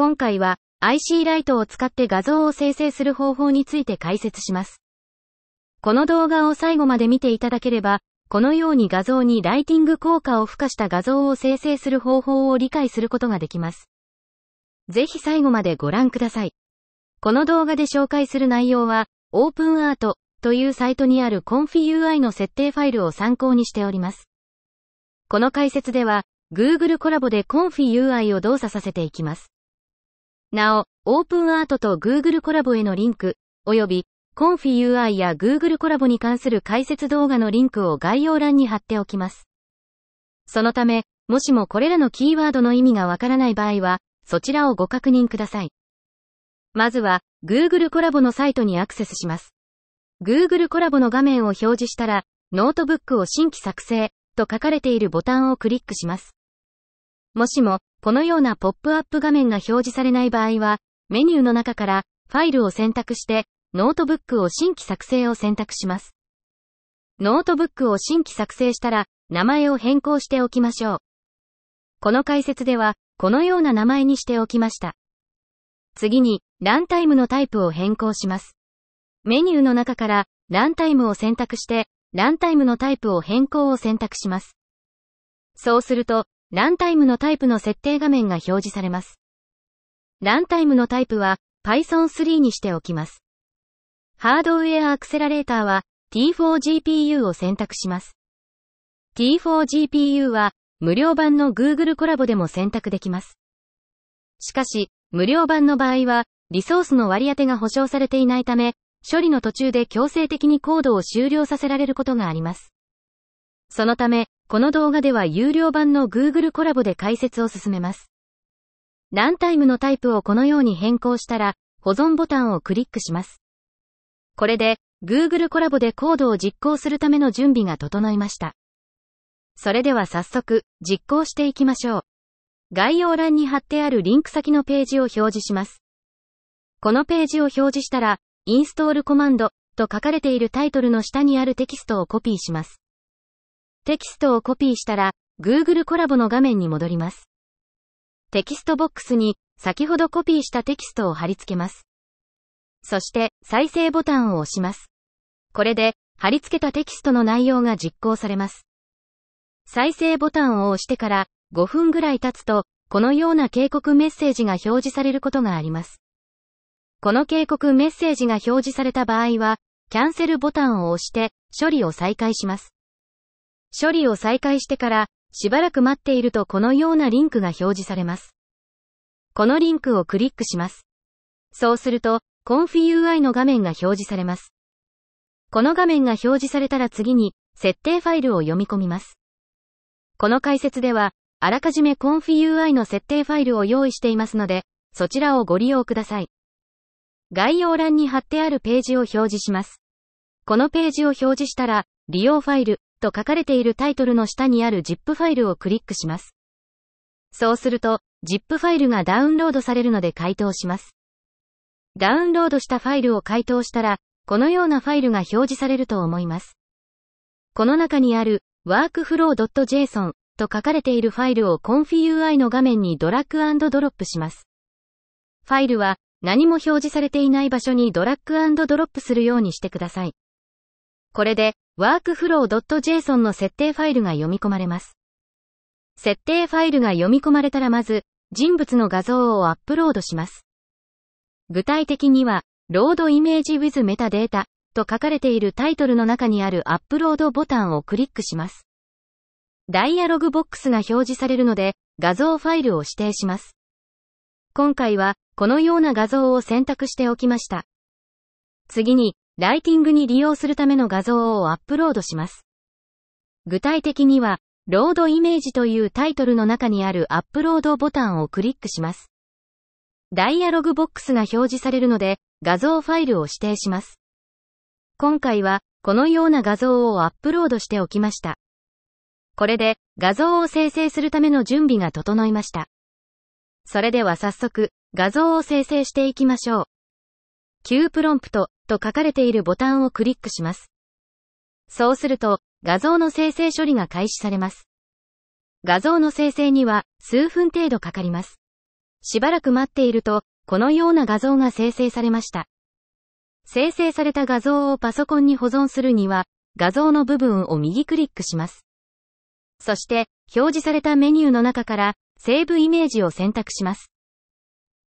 今回は IC ライトを使って画像を生成する方法について解説します。この動画を最後まで見ていただければ、このように画像にライティング効果を付加した画像を生成する方法を理解することができます。ぜひ最後までご覧ください。この動画で紹介する内容は、OpenArt というサイトにある ConfUI の設定ファイルを参考にしております。この解説では、Google コラボで ConfUI を動作させていきます。なお、オープンアートと Google コラボへのリンク、及び、コンフィ UI や Google コラボに関する解説動画のリンクを概要欄に貼っておきます。そのため、もしもこれらのキーワードの意味がわからない場合は、そちらをご確認ください。まずは、Google コラボのサイトにアクセスします。Google コラボの画面を表示したら、ノートブックを新規作成と書かれているボタンをクリックします。もしも、このようなポップアップ画面が表示されない場合は、メニューの中からファイルを選択して、ノートブックを新規作成を選択します。ノートブックを新規作成したら、名前を変更しておきましょう。この解説では、このような名前にしておきました。次に、ランタイムのタイプを変更します。メニューの中から、ランタイムを選択して、ランタイムのタイプを変更を選択します。そうすると、ランタイムのタイプの設定画面が表示されます。ランタイムのタイプは Python 3にしておきます。ハードウェアアクセラレーターは T4GPU を選択します。T4GPU は無料版の Google コラボでも選択できます。しかし、無料版の場合は、リソースの割り当てが保証されていないため、処理の途中で強制的にコードを終了させられることがあります。そのため、この動画では有料版の Google コラボで解説を進めます。ランタイムのタイプをこのように変更したら、保存ボタンをクリックします。これで、Google コラボでコードを実行するための準備が整いました。それでは早速、実行していきましょう。概要欄に貼ってあるリンク先のページを表示します。このページを表示したら、インストールコマンドと書かれているタイトルの下にあるテキストをコピーします。テキストをコピーしたら、Google コラボの画面に戻ります。テキストボックスに、先ほどコピーしたテキストを貼り付けます。そして、再生ボタンを押します。これで、貼り付けたテキストの内容が実行されます。再生ボタンを押してから5分ぐらい経つと、このような警告メッセージが表示されることがあります。この警告メッセージが表示された場合は、キャンセルボタンを押して処理を再開します。処理を再開してから、しばらく待っているとこのようなリンクが表示されます。このリンクをクリックします。そうすると、ConfUI の画面が表示されます。この画面が表示されたら次に、設定ファイルを読み込みます。この解説では、あらかじめ ConfUI の設定ファイルを用意していますので、そちらをご利用ください。概要欄に貼ってあるページを表示します。このページを表示したら、利用ファイル、と書かれているタイトルの下にある ZIP ファイルをクリックします。そうすると、ZIP ファイルがダウンロードされるので回答します。ダウンロードしたファイルを回答したら、このようなファイルが表示されると思います。この中にある workflow.json と書かれているファイルを confui の画面にドラッグドロップします。ファイルは何も表示されていない場所にドラッグドロップするようにしてください。これで workflow.json の設定ファイルが読み込まれます。設定ファイルが読み込まれたらまず、人物の画像をアップロードします。具体的には、ロードイメージ with メタデータと書かれているタイトルの中にあるアップロードボタンをクリックします。ダイアログボックスが表示されるので、画像ファイルを指定します。今回は、このような画像を選択しておきました。次に、ライティングに利用するための画像をアップロードします。具体的には、ロードイメージというタイトルの中にあるアップロードボタンをクリックします。ダイアログボックスが表示されるので、画像ファイルを指定します。今回は、このような画像をアップロードしておきました。これで、画像を生成するための準備が整いました。それでは早速、画像を生成していきましょう。Q プロンプト、と書かれているボタンをクリックします。そうすると、画像の生成処理が開始されます。画像の生成には数分程度かかります。しばらく待っていると、このような画像が生成されました。生成された画像をパソコンに保存するには、画像の部分を右クリックします。そして、表示されたメニューの中から、セーブイメージを選択します。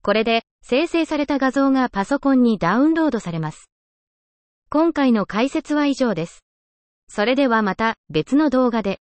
これで、生成された画像がパソコンにダウンロードされます。今回の解説は以上です。それではまた別の動画で。